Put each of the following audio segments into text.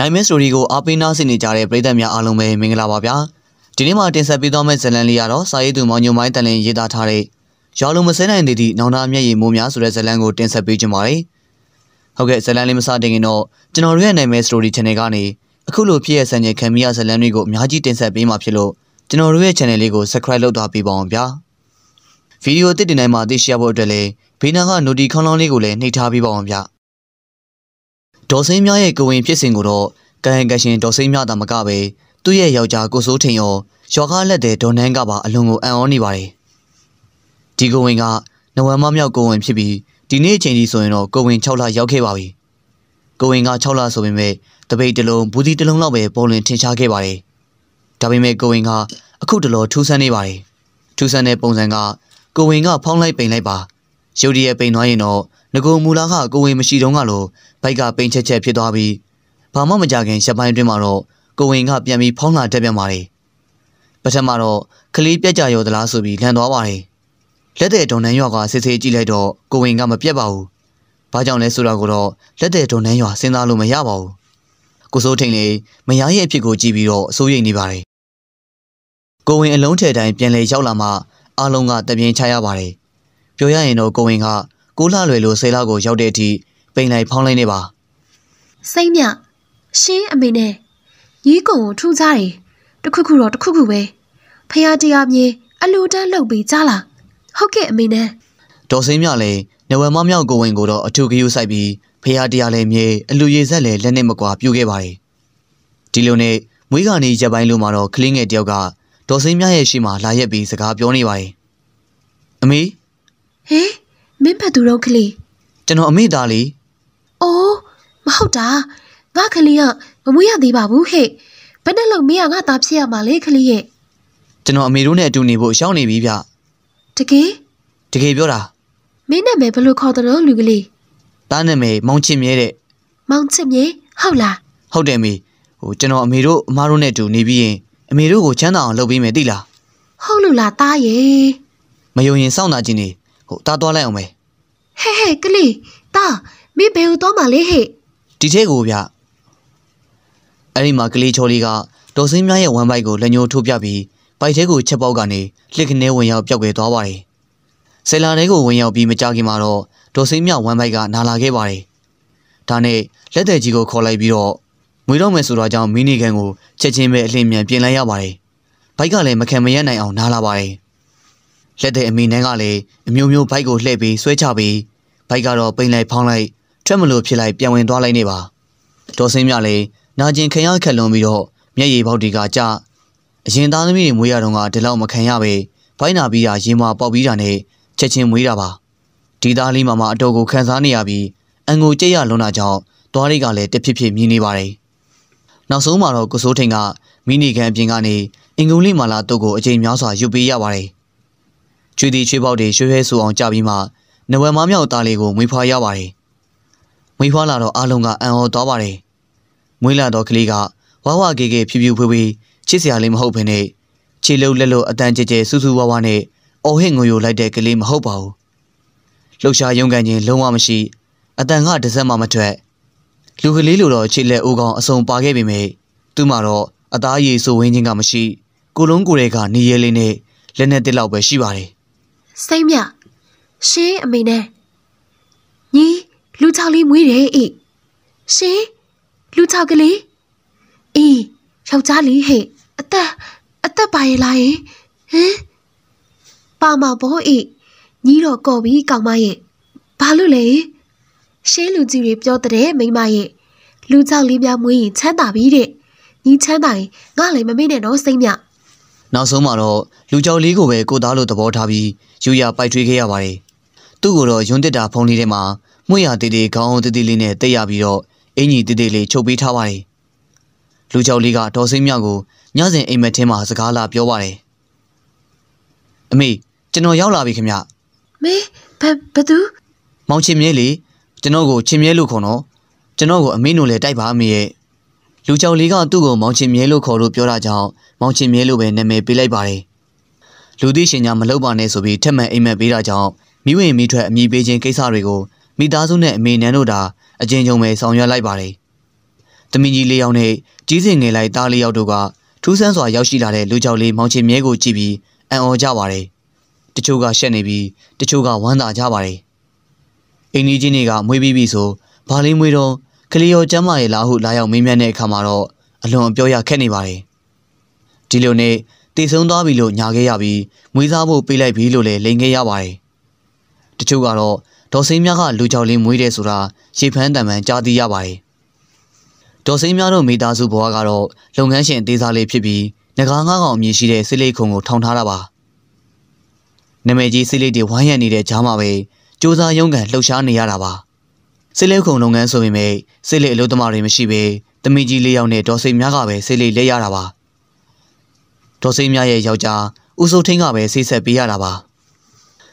နိုင်မင်းစတိုရီကိုအားပေးနားဆင်နေကြတဲ့ပရိသတ်များအားလုံးပဲမင်္ဂလာပါဗျာဒီနေ့မှာတင်ဆက်ပေးသွားမယ့်ဇာတ်လမ်းလေးကတော့စာရေးသူမောင်ညိုမိုင်းတန်လင်းရေးသားထားတဲ့ရွာလုံးမစဲနိုင်တဲ့ဒီနောင်နာမျက်ရည်မိုးများဆိုတဲ့ဇာတ်လမ်းကိုတင်ဆက်ပေးကြပါမယ်ဟုတ်ကဲ့ဇာတ်လမ်းလေးမစတင်ခင်တော့ကျွန်တော်တို့ရဲ့နိုင်မင်းစတိုရီ channel ကနေအခုလိုဖြစ်ရဆန်ကျင်ခံမိရဇာတ်လမ်းတွေကိုအများကြီးတင်ဆက်ပေးမှာဖြစ်လို့ကျွန်တော်တို့ရဲ့ channel လေးကို subscribe လုပ်ထားပေးပါအောင်ဗျာဗီဒီယိုအသစ်တင်နိုင်မှာသိရှိရဖို့အတွက်လည်းဘေးနားက notification လေးကိုလည်းနှိပ်ထားပေးပါအောင်ဗျာဒေါ်စင်းမြရဲ့ကဝင်ဖြစ်စဉ်ကိုတော့ကာယကရှင်ဒေါ်စင်းမြတာမကပဲသူ့ရဲ့ယောက်ျားကိုစိုးထင်ရောရွာကားလက်တဲ့ဒေါ်နန်းကပါအလွန်ကိုအံ့ဩနေပါတယ်။ဒီကဝင်ကနဝမ်မမြောက်ကဝင်ဖြစ်ပြီးဒီနေ့အချိန်ကြီးဆိုရင်တော့ကဝင်6လရောက်ခဲ့ပါပြီ။ကဝင်က6လဆိုပေမဲ့တပိတ်တလုံးဘူးဒီတလုံးလောက်ပဲပေါ်လွင်ထင်ရှားခဲ့ပါတယ်။ဒါပေမဲ့ကဝင်က အခုတလောထူးဆန်းနေပါတယ်။ထူးဆန်းတဲ့ပုံစံကကိုဝင်က ဖောင်းလိုက်ပိန်လိုက်ပါ ရုပ်တရက်ပိန်သွားရင်တော့ငကုံမူလာခကိုဝင်မရှိတုန်းကလိုဘိုက်ကပိန်ချက်ချက်ဖြစ်သွားပြီးဘာမှမကြခင်ရှပိုင်းအတွင်းမှာတော့ကိုဝင်ကပြန်ပြီးဖောင်းလာတက်ပြန်ပါလေပထမတော့ခလေးပြက်ကြရောသလားဆိုပြီးလန်သွားပါလေလက်တဲ့ဒေါ်နန်းရွာကစစ်စစ်ကြည့်လိုက်တော့ကိုဝင်ကမပြက်ပါဘူးဘာကြောင့်လဲဆိုတာကိုတော့လက်တဲ့ဒေါ်နန်းရွာစဉ်းစားလို့မရပါဘူးကိုစိုးထိန်လေမယားရဲ့အဖြစ်ကိုကြည့်ပြီးတော့စိုးရိမ်နေပါလေကိုဝင်အလုံးထဲတိုင်းပြန်လေရောက်လာမှအားလုံးကတပြင်းချရပါတယ်ပြောရရင်တော့ကိုဝင်ကကိုလှလွယ်လိုဆယ်လောက်ကို ရောက်တဲ့အထိပိန်လိုက်ဖောင်းလိုက်နေပါစိမ့်မြရှင်းအမေနဲ့ညီကုံကိုထူးကြတယ်တခုခုတော့တခုခုပဲဖះတရားမြေအလိုတန်းလှုပ်ပြီးကြားလာဟုတ်ကဲ့အမေနဲ့ဒေါ်စိမ့်မြလည်းနဝမမြောက်ကိုဝင်ကိုတော့အထုကယူဆိုင်ပြီးဖះတရားလည်းမြေအလူရည်ဆက်လည်းလက်နဲ့မကွာပြုတ်ခဲ့ပါတယ်ဒီလိုနဲ့မွေးကနေရပိုင်းလိုမှာတော့ကလင်းငယ်တယောက်ကဒေါ်စိမ့်မြရဲ့ရှိမှလာရက်ပြီးစကားပြောနေပါတယ်အမေဟေးမင်းဖတ်သူတော့ကလေးကျွန်တော်အမေသားလေအိုးမဟုတ်တာငါကလေးကမမွေးရသေးပါဘူးဟဲ့ဘယ်နဲ့လို့မင်းကငါသားဖြစ်ရမှာလဲကလေးရဲ့ကျွန်တော်အမေတို့နဲ့အတူနေဖို့ရှောင်းနေပြီဗျတကယ်တကယ်ပြောတာမင်းနဲ့ပဲဘယ်လိုခေါ်တယ်လို့လူကလေးသားနဲ့မေမောင်ချင်မြဲတဲ့မောင်ချင်မြဲဟုတ်လားဟုတ်တယ်မေဟိုကျွန်တော်အမေတို့အမားတို့နဲ့အတူနေပြီးရင်အမေတို့ကိုချမ်းသာအောင်လုပ်ပေးမယ်သိလားဟုတ်လို့လားသားရဲ့မယုံရင်စောင့်တာချင်းနေဟိုသားသွားလိုက်အောင်မယ်ဟဲ့ဟဲ့ကလေးတာမင်းဘယ်ကိုတော့မှလဲဟဲ့ဒီထဲကိုဗျအဲ့ဒီမှာကလေးချော်လေးကဒေါ်စင်းမြရဲ့ဝမ်ပိုက်ကိုလက်ညှိုးထိုးပြပြီးပိုက်ထဲကိုချက်ပေါက်ကနေလှစ်ကနေဝင်ရောက်ပျောက်ကွယ်သွားပါတယ်ဆယ်လာထဲကိုဝင်ရောက်ပြီးမကြခင်မှာတော့ဒေါ်စင်းမြဝမ်ပိုက်ကနာလာခဲ့ပါတယ်ဒါနဲ့လက်သက်ကြီးကိုခေါ်လိုက်ပြီးတော့ငွေတော့မယ်ဆိုတာကြောင့်မီနီကန်ကိုချက်ချင်းပဲအလင်းမြန်ပြင်လိုက်ရပါတယ်ဘိုက်ကလည်းမခံမရနိုင်အောင်နားလာပါတယ်လက်တဲ့အမိနှန်းကလည်းအမျိုးမျိုးဘိုက်ကိုလှည့်ပြီးဆွဲချပြီးဘိုက်ကတော့ပိန်လိုက်ဖောင်းလိုက်ထွက်မလို့ဖြစ်လိုက်ပြန်ဝင်သွားလိုက်နေပါဒေါ်စင်းမြလည်းနာကျင်ခံရခက်လွန်ပြီးတော့မျက်ရည်ပေါက်တွေကကြအရင်သားသမီးတွေမွေးရတော့ကဒီလောက်မခံရပဲဘိုက်နာပြီးတာရင်မာပေါက်ပြီးတာနဲ့ချက်ချင်းမွေးတာပါဒီသားလေးမှမှအတော်ကိုခံစားနေရပြီးအန်ကိုကြိတ်ရလွန်တာကြောင့်သွားတွေကလည်းတဖြစ်ဖြစ်မြည်နေပါတယ်နောက်ဆုံးမှာတော့ကိုစိုးထိန်ကမိနီကန်အပြင်ကနေအင်္ဂုလိမာလာတုတ်ကိုအချိန်များစွာယူပေးရပါတယ်ချွေတီချွေပေါက်တွေရွှဲရွှဲဆူအောင်ကြပြီးမှနဝမမြောက်သားလေးကိုမွေးဖွားရပါတယ်။မွေးဖွားလာတော့အလုံးကအံ့ဩသွားပါတယ်။မွေးလာတော့ကလေးကဝါဝကေကေဖြူဖြူဖွေးဖွေးချစ်စရာလေးမဟုတ်ဘဲနဲ့ခြေလုံးလက်လို့အတန်ကျကျဆူဆူဝါဝါနဲ့အော်ဟစ်ငိုယိုလိုက်တဲ့ကလေးမဟုတ်ပါဘူး။လှုပ်ရှားရုံကန်ခြင်းလုံးဝမရှိအတန်ကတစ်စက်မှမထွက်လူကလေးလိုတော့ခြေလက်အိုးကောင်အစုံပါခဲ့ပေမဲ့သူ့မှာတော့အသားရည်ဆိုဝင်းခြင်းကမရှိကိုလုံးကိုယ်ရဲကနေရဲလေးနဲ့လက်နဲ့တက်လောက်ပဲရှိပါတယ်စိမ့်မြရှင်အမေနဲ့ညီလူချောက်လေးမွေးတယ်အေးရှင်လူချောက်ကလေးအေးယောက်ျားလေးဟဲ့အသက်အသက်ပါရဲ့လားရင်ဟင်ပါမဘောအေးညီတော့ကော်ပြီးကောင်မရဲ့ဘာလို့လဲရှင်းလူကြီးတွေပြောတဲ့မိမရဲ့လူချောက်လေးများမွေးရင်ချမ်းသာပြီတဲ့ညီချမ်းသာရင်ငါလည်းမမေ့နဲ့တော့စိမ့်မြနောက်ဆုံးမှာတော့လူကြောက်လေးကိုပဲကိုသားလိုသဘောထားပြီးယူရပိုက်ထွေးခဲ့ရပါတယ်သူ့ကိုတော့ယွန်းတစ်တာဖုံးလေးထဲမှာမွေ့ရတေးသေးခေါင်းအောင်တေးသေးလေးနဲ့တက်ရပြီးတော့အင်ကြီးတေးသေးလေးချုပ်ပေးထားပါတယ်လူကြောက်လေးကဒေါ်စိမ့်မြောက်ကိုညစဉ်အိမ်မက်ထဲမှာစကားလာပြောပါတယ်အမေကျွန်တော်ရောက်လာပြီခင်ဗျမေဘဘသူမောင်ချင်မြဲလေကျွန်တော်ကိုချင်မြဲလို့ခေါ်နော်ကျွန်တော်ကိုအမင်းတို့လည်းတိုက်ပါအမေရဲ့လူကြောက်လေးကသူ့ကိုမောင်ချင်မြဲလို့ခေါ်လို့ပြောတာကြောင့်မောင်ချင်မြဲလို့ပဲနာမည်ပေးလိုက်ပါတယ်။လူသိရှင်ညာမလုပ်ပါနဲ့ဆိုပြီးထက်မှန်အိမ်မက်ပေးတာကြောင့်မိဝင်မိထွက်အမိပေးခြင်းကိစ္စတွေကိုမိသားစုနဲ့အမေနန်းတို့သာအချင်းချင်းပဲဆောင်ရွက်လိုက်ပါတယ်။တမင်ကြီးလေးယောက်နဲ့ကြီးစင်ငယ်လိုက်သားလေးယောက်တို့ကထူးဆန်းစွာရောက်ရှိလာတဲ့လူကြောက်လေးမောင်ချင်မြဲကိုကြည့်ပြီးအံ့ဩကြပါတယ်။တချို့ကရှက်နေပြီးတချို့ကဝမ်းသာကြပါတယ်။အိမ်ကြီးချင်းတွေကမွေးပြီးပြီဆိုဘာလေးမွေးတော့ကလီယောကျမ်းမာရဲ့လာဟုလာရောက်မေးမြန်းတဲ့အခါမှာတော့အလွန်အပြောရခက်နေပါတယ်။ဒီလိုနဲ့တည်ဆုံးသွားပြီလို့ညာခဲ့ရပြီးငွေစားဖို့ပေးလိုက်ပြီလို့လည်းလိန်ခဲ့ရပါတယ်။တချို့ကတော့ဒေါ်စိမ်းများကလူကြောက်လင်းမွေးတယ်ဆိုတာရေဖန်းတံပန်ကြားသိရပါတယ်။ဒေါ်စိမ်းများတို့မိသားစုဘဝကတော့လုပ်ငန်းရှင်သေးစားလေးဖြစ်ပြီးငကားငါးကောင်အမည်ရှိတဲ့စိလိခုံကိုထောင်ထားတာပါ။နမည်ကြီးစိလိတွေဝိုင်းရံနေတဲ့ကြားမှာပဲစ조사ရုံးကန်လှုပ်ရှားနေရတာပါ။စစ်လက်ခုံလုပ်ငန်းဆိုပေမဲ့စစ်လက်အလုပ်သမားတွေမရှိပဲတမီကြီးလေးယောက်နဲ့ဒေါ်စိတ်များကပဲစစ်လက်လက်ရတာပါဒေါ်စိတ်များရဲ့ယောက်ျားဦးစိုးထင်းကပဲစိတ်ဆက်ပေးရတာပါ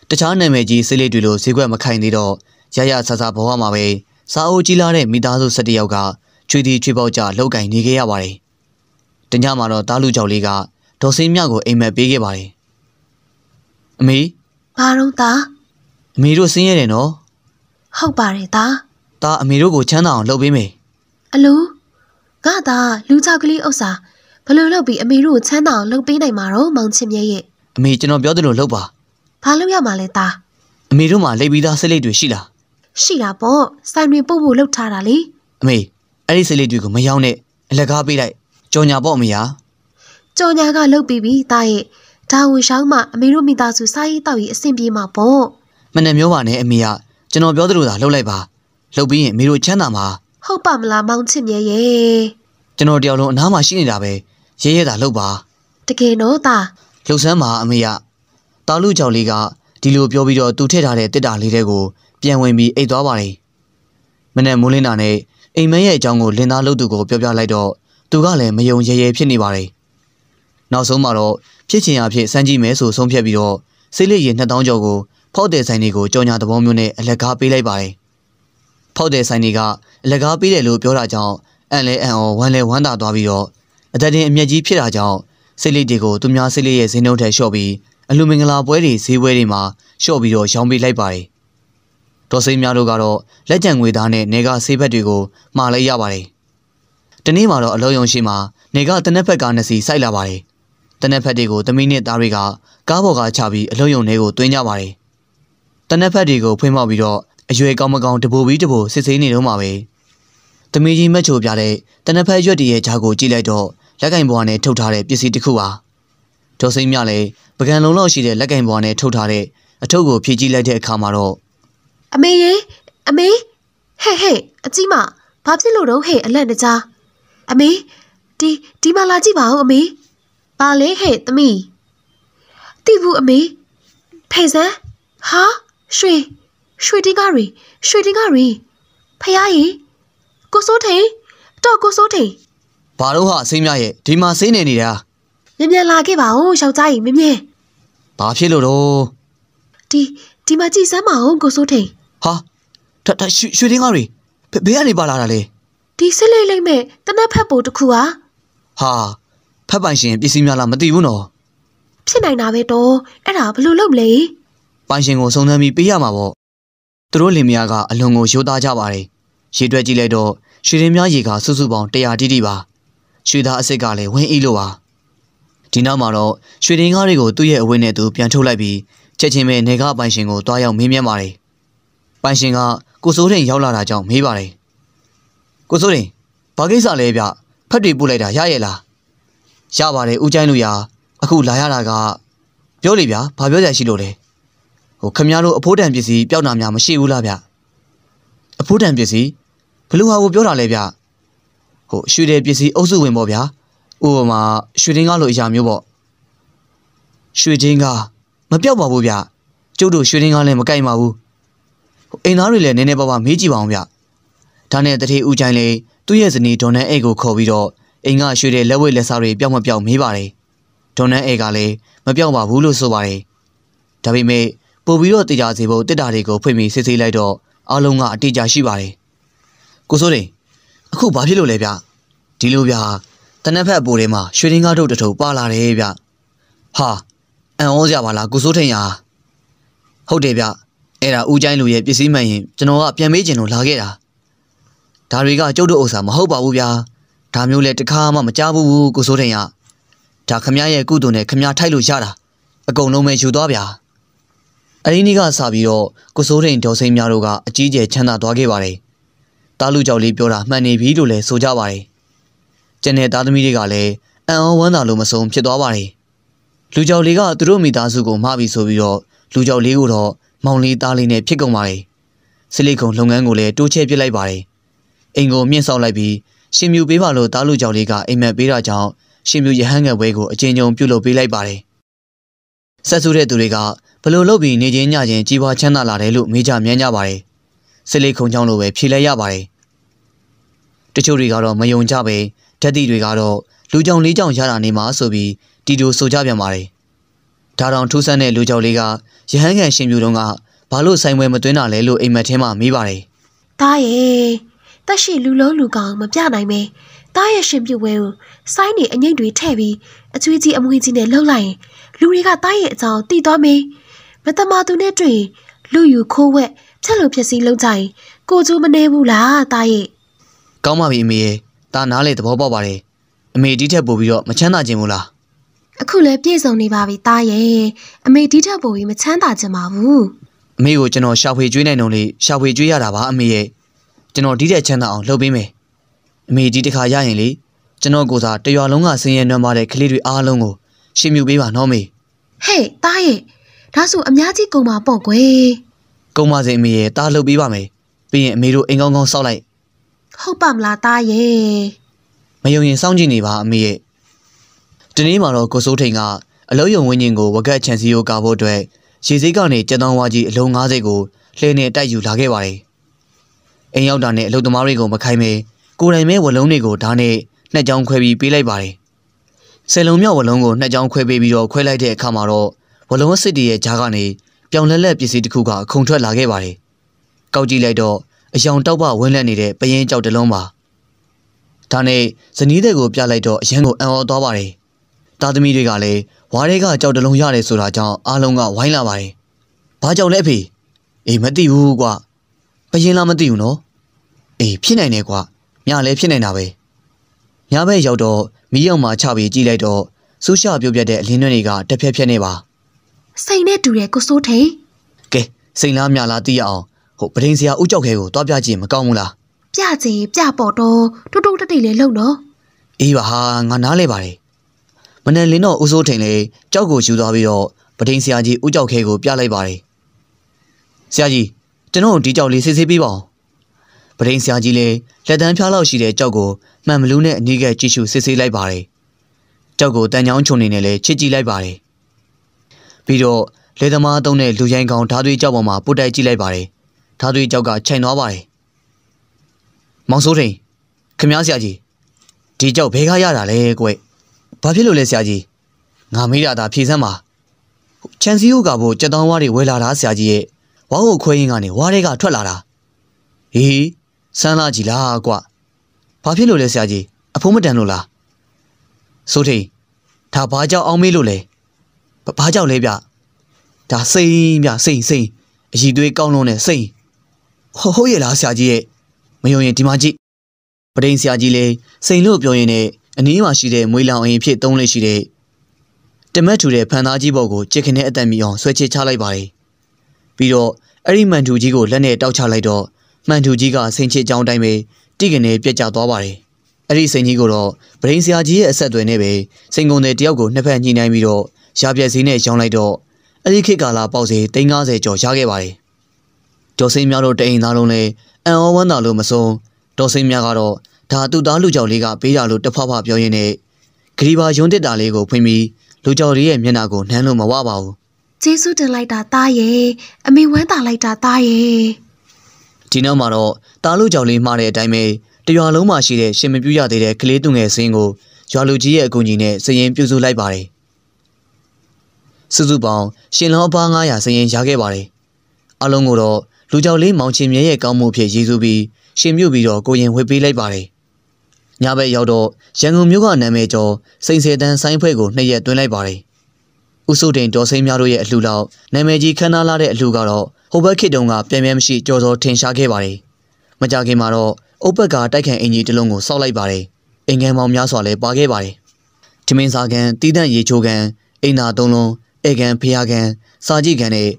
တခြားနာမည်ကြီးစစ်လက်တွေလိုဈေးကွက်မခိုင်သေးတော့ရရဆဆဘဝမှာပဲစာအုပ်ကြီးလာတဲ့မိသားစု၁၁ယောက်ကချွေတီချွေပေါက်ကြလောက်ကင်နေခဲ့ရပါတယ်တညမှာတော့တားလူကြောက်လေးကဒေါ်စိမြကိုအိမ်မက်ပေးခဲ့ပါတယ်အမေဘာတော့သားအမေတို့ဆင်းရဲတယ်နော်ဟုတ်ပါတယ်သားဒါအမေတို့ကိုချမ်းသာအောင်လုပ်ပေးမယ်အလိုငါသာလူချောက်ကလေးဥစ္စာဘယ်လိုလုပ်ပြီးအမေတို့ကိုချမ်းသာအောင်လုပ်ပေးနိုင်မှာတော့မောင်ချင်မြဲရဲ့အမေကျွန်တော်ပြောသလိုလုပ်ပါဘာလုပ်ရမှာလဲตาအမေတို့မှာလိပ်ပြီးသားစိတ်လိပ်တွေရှိလားရှိတာပေါ့ဆိုင်တွေပို့ဖို့လှုပ်ထားတာလေအမေအဲ့ဒီစိတ်လိပ်တွေကိုမရောနဲ့အလကားပေးလိုက်ကြော်ညာပေါ့အမေယာကြော်ညာကလှုပ်ပြီးပြီตาရဲ့ဒါဝန်ရှောင်းမှအမေတို့မိသားစုစားရေးတောက်ရေးအဆင်ပြေမှာပေါ့မနဲ့မျိုးပါနဲ့အမေကကျွန်တော်ပြောသလိုသာလှုပ်လိုက်ပါလှုပ်ပြီးရင်မေတို့ချမ်းသာမှာဟုတ်ပါမလားမောင်ချစ်မြဲရေကျွန်တော်တယောက်လုံးအနားမှာရှိနေတာပဲရဲရဲသာလှုပ်ပါတကယ်တော့တာလှုပ်ဆန်းမှာအမေရတာလူကြောင်လေးကဒီလိုပြောပြီးတော့သူထည့်ထားတဲ့တစ်တာလေးတွေကိုပြန်ဝင်ပြီးအိတ်သွားပါတယ်မနဲ့မိုးလင်းတာနဲ့အိမ်မဲရဲ့အကြောင်းကိုလင်သားလှုပ်သူကိုပြောပြလိုက်တော့သူကလည်းမယုံရဲရဲဖြစ်နေပါတယ်နောက်ဆုံးမှာတော့ဖြစ်ချင်ရဖြစ်စမ်းကြည့်မယ်ဆိုဆုံးဖြတ်ပြီးတော့ဆေးလိပ်ရည်2000ကျော်ကိုဖောက်တဲ့ဆိုင်တွေကိုကြော်ညာသဘောမျိုးနဲ့အလက်ကားပေးလိုက်ပါတယ်ဖောက်တယ်ဆိုင်တွေကအလကားပေးတယ်လို့ပြောတာကြောင့်အန်လဲအန်အော်ဝမ်းလဲဝမ်းသာသွားပြီးတော့အသက်တင်အမျက်ကြီးဖြစ်တာကြောင့်စိတ်လေးတွေကိုသူများစိတ်လေးရဲ့ဈေးနှုန်းထက်လျှော့ပြီးအလူမင်္ဂလာပွဲတွေဈေးပွဲတွေမှာလျှော့ပြီးတော့ရောင်းပေးလိုက်ပါတယ်။ဒေါ်စိမ်းများတို့ကတော့လက်ကြံငွေသားနဲ့နေကဆေးဘက်တွေကိုမှားလိုက်ရပါတယ်။ဒီနေ့မှာတော့အလုံးယုံရှိမှာနေက တနက်ဖက်ကနှစ်စီစိုက်လာပါတယ်။တနက်ဖက်တွေကိုသမီးနဲ့သားတွေက ကားပေါ်ကချပြီးအလုံးယုံတွေကိုတွင်းကြပါတယ်။တနက်ဖက်တွေကိုဖွင့်ပေါက်ပြီးတော့အရွယ်ကောင်းမကောင်းတပိုပြီးတပိုစစ်ဆေးနေတော့မှာပဲ။သမီးကြီးမက်ချိုပြတဲ့တနဖက်ရွက်တည်းရဲ့ဂျာကိုကြည့်လိုက်တော့လက်ကင်ပေါ်ကနေထုတ်ထားတဲ့ပစ္စည်းတစ်ခုပါ။ဒေါ်စိမ့်မြလည်းပကံလုံးလောက်ရှိတဲ့လက်ကင်ပေါ်ကနေထုတ်ထားတဲ့အထုပ်ကိုဖြည့်ကြည့်လိုက်တဲ့အခါမှာတော့အမေရေအမေဟဲ့ဟဲ့အကြီးမဘာဖြစ်လို့တော့ဟဲ့အလန့်တကြားအမေဒီဒီမလာကြည့်ပါဦးအမေပါလေဟဲ့သမီးတိဘူးအမေဖေစံဟာရွှေရွှေတင်းကားတွေရွှေတင်းကားတွေဖះရေကိုစိုးထိန်တော့ကိုစိုးထိန်ဘာလို့ဟာစိမ့်မြရဲ့ဒီမှာစိမ့်နေနေတာမြမြလာခဲ့ပါဦးယောက်ျားကြီးမြမြဘာဖြစ်လို့တော့ဒီဒီမှာကြည်စမ်းပါဦးကိုစိုးထိန်ဟာထထရွှေတင်းကားတွေဘယ်ကနေပါလာတာလဲဒီစစ်လေးလိမ့်မဲ့တနက်ဖက်ပို့တစ်ခုဟာဟာဖက်ပိုင်ရှင်ပစ္စည်းများလားမသိဘူးနော်ဖြစ်နိုင်တာပဲတော့အဲ့ဒါဘယ်လိုလုပ်မလဲပိုင်ရှင်ကိုစုံစမ်းပြီးပေးရမှာပေါ့သူတို့လင်မယားကအလွန်ကိုရိုးသားကြပါတယ်ရေတွက်ကြည့်လိုက်တော့ရွှေရင်များရေကစုစုပေါင်း100တိတိပါရွှေသားအစ်စ်ကလည်းဝင်းအီးလိုပါဒီနောက်မှာတော့ရွှေရင်ကားတွေကိုသူ့ရဲ့အဝင်းနဲ့သူပြန်ထုတ်လိုက်ပြီးချက်ချင်းပဲနေကားပိုင်ရှင်ကိုတွားရောက်မေးမြန်းပါတယ်ပိုင်ရှင်ကကိုစိုးရင်ရောက်လာတာကြောင့်မေးပါတယ်ကိုစိုးရင်ဘာကိစ္စလဲဗျဖက်တွေပို့လိုက်တာရရဲ့လားရပါတယ်ဦးကျိုင်းလူရာအခုလာရတာက ပြောလေဗျာဘာပြောကြရှိလို့လဲဟိုခမရတို့အဖိုးတန်ပစ္စည်းပျောက်တာများမရှိဘူးလားဗျအဖိုးတန်ပစ္စည်းဘလူဟာကိုပြောတာလဲဗျဟိုရွှေတယ်ပစ္စည်းအုပ်စုဝင်ပေါ့ဗျာဥပမာရွှေတင်းကားလိုအရာမျိုးပေါ့ရွှေတင်းကားမပြောက်ပါဘူးဗျကျုပ်တို့ရွှေတင်းကားလည်းမကြိုက်ပါဘူးအိမ်သားတွေလည်းနည်းနည်းပါးပါးမေးကြည့်ပါအောင်ဗျဒါနဲ့တထေဦးချိုင်းလည်းသူ့ရဲ့ဇနီးဒေါ်နန်းအိတ်ကိုခေါ်ပြီးတော့အိမ်ကရွှေတဲ့လက်ဝဲလက်စားတွေပျောက်မပျောက်မေးပါတယ်ဒေါ်နန်းအိတ်ကလည်းမပျောက်ပါဘူးလို့ဆိုပါတယ်ဒါပေမဲ့ပို့ပြီးတော့တရားစီဖို့တစ်တာတွေကိုဖွင့်ပြီးစစ်ဆေးလိုက်တော့အားလုံးကအတိအကျရှိပါတယ်ကိုစိုးတယ်အခုဘာဖြစ်လို့လဲဗျဒီလိုဗျတနက်ဖက်ပိုးထဲမှာရွှေရင်းကားထုတ်တထုပ်ပါလာတယ်ဗျဟာအံ့ဩစရာပါလားကိုစိုးထင်ရဟုတ်တယ်ဗျအဲ့ဒါဦးကျိုင်းလူရဲ့ပစ္စည်းမှန်ရင်ကျွန်တော်ကပြန်မေးကျင်လို့လာခဲ့တာဒါတွေကကျုပ်တို့ဥစ္စာမဟုတ်ပါဘူးဗျာဒါမျိုးလဲတခါမှမကြားဘူးကိုစိုးထင်ရဒါခမရဲ့ကုတုနဲ့ခမထိုက်လို့ရတာအကုန်လုံးပဲယူသွားဗျာအဲဒီနေ့ကစပြီးတော့ကိုစိုးရင်ဒေါ်စိန်များတို့ကအကြီးအကျယ်ချမ်းသာသွားခဲ့ပါတယ်။တားလူကြောက်လေးပြောတာမှန်နေပြီလို့လည်းဆိုကြပါတယ်။ကျန်တဲ့သားသမီးတွေကလည်းအံ့ဩဝမ်းသာလို့မဆုံးဖြစ်သွားပါတယ်။လူကြောက်လေးကသူတို့မိသားစုကိုမှားပြီးဆိုပြီးတော့လူကြောက်လေးကိုတော့မောင်လေးသားလေးနဲ့ဖြစ်ကုန်ပါတယ်။ဆီလိကုံလုပ်ငန်းကိုလည်းတိုးချဲ့ပစ်လိုက်ပါတယ်။အိမ်ကိုမြင့်ဆောက်လိုက်ပြီးရှင်မြူပေးပါလို့တားလူကြောက်လေးကအိမ်မက်ပေးတာကြောင့်ရှင်မြူရဟန်းငယ်ဝဲကိုအကျဉ်းချုံပြုတ်လုပ်ပေးလိုက်ပါတယ်။ဆက်စုတဲ့သူတွေကဘလို့လုပ်ပြီးနေချင်းညချင်းကြီးပွားချမ်းသာလာတယ်လို့မေးကြမြန်းကြပါတယ်။စစ်လေးခုံချောင်းလိုပဲဖြေလိုက်ရပါတယ်။တချို့တွေကတော့မယုံကြပဲဓာတ်တိတွေကတော့လူကြောင်လေးကြောင်ရတာနေမှာဆိုပြီးတီတိုဆိုကြပြန်ပါတယ်။ဒါတောင်ထူးဆန်းတဲ့လူကြောင်လေးကရဟန်းခံရှင်ပြူတုံးကဘာလို့ဆိုင်ပွဲမသွင်းတာလဲလို့အိမ်မက်ထဲမှာမေးပါတယ်။တားရဲ့တက်ရှိလူလုံးလူကောင်မပြနိုင်ပဲတားရဲ့ရှင်ပြူဝဲကိုစိုင်းနေအငိမ့်တွေထည့်ပြီးအချွေးကြီးအမွှေးကြီးနဲ့လှုပ်လိုက်ရင်လူတွေကတားရဲ့အကြောင်းတီးသွားမေး။မတမာသူနဲ့တွေ့ရင်လူယူခိုးဝက်ဖြက်လို့ဖြက်စီးလုံးကြရင်ကိုကျူးမနေဘူးလားတာရဲ့ကောင်းပါပြီအမေရဲ့ဒါနားလေသဘောပေါက်ပါတယ်အမေဒီထက်ပိုပြီးတော့မချမ်းသာခြင်းမလားအခုလည်းပြည့်စုံနေပါပြီတာရဲ့အမေဒီထက်ပိုပြီးမချမ်းသာခြင်းပါဘူးအမေကိုကျွန်တော်ရှာဖွေကြွေးနိုင်တော့လေရှာဖွေကြွေးရတာပါအမေရဲ့ကျွန်တော်ဒီထက်ချမ်းသာအောင်လုပ်ပေးမယ်အမေဒီတစ်ခါရရင်လေကျွန်တော်ကိုသာတရွာလုံးကဆင်းရဲနှံ့ပါတဲ့ကလေးတွေအားလုံးကိုရှင်းပြပေးပါနော်မေဟေးတာရဲ့ဒါဆိုအများကြီးကုန်ပါပေါ့ကွယ်ကုန်ပါစေအမေရဲ့တားလှုပ်ပေးပါမယ်ပြီးရင်အမေတို့အိမ်ကောင်းကောင်းစောက်လိုက်ဟုတ်ပါမလားတားရဲ့မယုံရင်စောင့်ကြည့်နေပါအမေရဲ့ဒီနေ့မှာတော့ကိုစိုးထိန်ကအလုံးယုံဝင်းကျင်ကိုဝကတ်ချန်စီယိုကာဖို့အတွက်ရေစိတ်ကနေကြက်တောင်းဝါကြီးအလုံး90ကိုလှည့်နေတိုက်ယူလာခဲ့ပါတယ်အိမ်ရောက်တာနဲ့အလုပ်သမားတွေကိုမခိုင်းမဲကိုယ်တိုင်မဲဝလုံးတွေကိုဒါနဲ့နှစ်ချောင်းခွဲပြီးပေးလိုက်ပါတယ်ဆယ်လုံးမြောက်ဝလုံးကိုနှစ်ချောင်းခွဲပေးပြီးတော့ခွဲလိုက်တဲ့အခါမှာတော့ဝလုံးဝစစ်တီရဲ့ဂျားကနေပြောင်လက်လက်ပစ္စည်းတစ်ခုက ခုံထွက်လာခဲ့ပါတယ်။ကောက်ကြည့်လိုက်တော့အယောင်တောက်ပဝင်းလက်နေတဲ့ပရင်ကြောက်တလုံးပါ။ဒါနဲ့ဇနီးတဲ့ကိုပြလိုက်တော့အရန်ကိုအံ့ဩသွားပါတယ်။တာသမီတွေကလည်းဝါးတွေကကြောက်တလုံးရတယ်ဆိုတာကြောင့်အားလုံးကဝိုင်းလာပါတယ်။ဘာကြောက်လဲအဖေ။အေးမသိဘူးကွာ။ပရင်လားမသိဘူးနော်။အေးဖြစ်နိုင်တယ်ကွာ။ညလည်းဖြစ်နိုင်တာပဲ။ညဘက်ရောက်တော့မီးရောက်မှချပြီးကြည့်လိုက်တော့ဆူရှာပြုတ်ပြတဲ့အလင်းတွေတွေကတစ်ဖက်ဖက်နေပါ။စိန်နဲ့တူတယ်ကိုစိုးထိန်ကဲစိန်လားမြလားသိရအောင်ဟိုပဒိန်ဆရာဦးကြောက်ခဲကိုတွားပြကြည့်မကောင်းဘူးလားပြကြည့်ပြပေါ်တော့တူတူတက်တိလေးလုံတော့အေးပါဟာငါနားလဲပါတယ်မနက်လင်းတော့ဦးစိုးထိန်လေးကြောက်ကိုယူသွားပြီးတော့ပဒိန်ဆရာကြီးဦးကြောက်ခဲကိုပြလိုက်ပါတယ်ဆရာကြီးကျွန်တော်ဒီကြောက်လေးဆေးဆေးပေးပါဦးပဒိန်ဆရာကြီးလည်းလက်တန်းဖြားလောက်ရှိတဲ့ကြောက်ကိုမှန်မလူးနဲ့အနီးကကြည့်ရှုဆေးဆေးလိုက်ပါတယ်ကြောက်ကိုတန်ချောင်းချုံနေနဲ့လည်းချစ်ကြည့်လိုက်ပါတယ်ပြီးတော့လေသမားအုံနဲ့လူရိုင်းကောင်ဓာသွေးကြောက်ပေါ်မှာပုတ်တိုက်ကြည့်လိုက်ပါတယ်ဓာသွေးကြောက်ကချိန်သွားပါတယ်မောင်စိုးထိန်ခမားဆရာကြီးဒီကြောက်ဘဲကားရတာလဲကွဘာဖြစ်လို့လဲဆရာကြီးငါမေးတာဒါဖြေစမ်းပါချန်စီယိုကဘိုကြက်တောင်းဝါးတွေဝဲလာတာဆရာကြီးရဲ့ဝါဟုတ်ခွဲရင်းကနေဝါးတွေကထွက်လာတာဟေးဆန်းလာကြီးလားကွဘာဖြစ်လို့လဲဆရာကြီးအဖိုးမတန်လို့လားစိုးထိန်ဒါဘာကြောင့်အောင်မေးလို့လဲဘာကြောက်လဲဗျဒါစိန်ဗျစိန်စိန်အည်သွေးကောင်းလုံးနဲ့စိန်ဟုတ်ဟုတ်ရဲ့လားဆရာကြီးရဲ့မယုံရင်ဒီမှာကြည့်ပဒိန်ဆရာကြီးလည်းစိန်လို့ပြောရင်လည်းအနည်းမှရှိတဲ့မွေးလောင်အိမ်ဖြစ်သုံးလေးရှိတဲ့တမတ်ထူတဲ့ဖန်သားကြီးပေါ်ကိုချစ်ခင်တဲ့အတန်မီအောင်ဆွဲချချလိုက်ပါလေပြီးတော့အဲ့ဒီမန်ထူကြီးကိုလက်နဲ့တောက်ချလိုက်တော့မန်ထူကြီးကစိန်ချစ်ကြောင်းတိုင်းပဲတိကနေပြက်ကျသွားပါတယ်အဲ့ဒီစိန်ကြီးကိုတော့ဗရင်ဆရာကြီးရဲ့အဆက်အသွယ်နဲ့ပဲစိန်ကုန်တဲ့တယောက်ကိုနှစ်ဖက်ညှိနှိုင်းပြီးတော့ရာပြက်ဈေးနဲ့ရောင်းလိုက်တော့အဲ့ဒီခေတ်ကာလပေါက်ဈေး390ကျော်ရခဲ့ပါတယ်။ဒေါ်စိန်များတို့တအိမ်သားလုံးလည်းအံဩဝမ်းသာလို့မဆုံးဒေါ်စိန်များကတော့ဒါသူသားလူကြောက်လေးကပေးတာလို့တဖွာဖွာပြောရင်းနဲ့ဂရီဘာယွန်းတစ်တာလေးကိုဖွင့်ပြီးလူကြော်ရီရဲ့မျက်နှာကိုနှမ်းလို့မဝပါဘူး။ကျေးဇူးတင်လိုက်တာသားရဲ့အမေဝမ်းသာလိုက်တာသားရဲ့ဒီနောက်မှာတော့တာလူကြော်လေးမှားတဲ့အတိုင်းပဲတရွာလုံးမှာရှိတဲ့ရှင်မပြူရသေးတဲ့ကလေးသူငယ်စင်းကိုရွာလူကြီးရဲ့အကူအညီနဲ့စည်ရင်ပြုစုလိုက်ပါတယ်စုစုပေါင်းရှင်လောဘာ900စရင်ရခဲ့ပါတယ်အလုံးကိုတော့လူကြောက်လေးမောင်ချင်မြဲရဲ့ကောင်းမှုဖြစ်ရည်စူးပြီးရှင်မြုပ်ပြီးတော့ကိုရင်ဝှေ့ပေးလိုက်ပါတယ်ညဘက်ရောက်တော့ရန်ကုန်မြို့ကနာမည်ကျော်စိန်စေတန်းဆိုင်းဖွဲ့ကိုနှစ်ရက်တွင်းလိုက်ပါတယ်ဥစုတိန်တော်စိမ်းများတို့ရဲ့အလှူလောက်နာမည်ကြီးခန်းနာလာတဲ့အလှူကတော့ဟိုဘက်ခေတုံကပြန်ပြန်မရှိကြော်စောထင်ရှားခဲ့ပါတယ်မကြခင်မှာတော့အုပ်ဘက်ကတိုက်ခန့်အင်ကြီးတလုံးကိုစောက်လိုက်ပါတယ်အင်ငန်းပေါင်းများစွာလည်းပါခဲ့ပါတယ်။ထမင်းစာကန်တီးတန့်ရေချိုကန်အိမ်သာသုံးလုံးဧကန်ဖျားကန်စာကြည့်ကန်နဲ့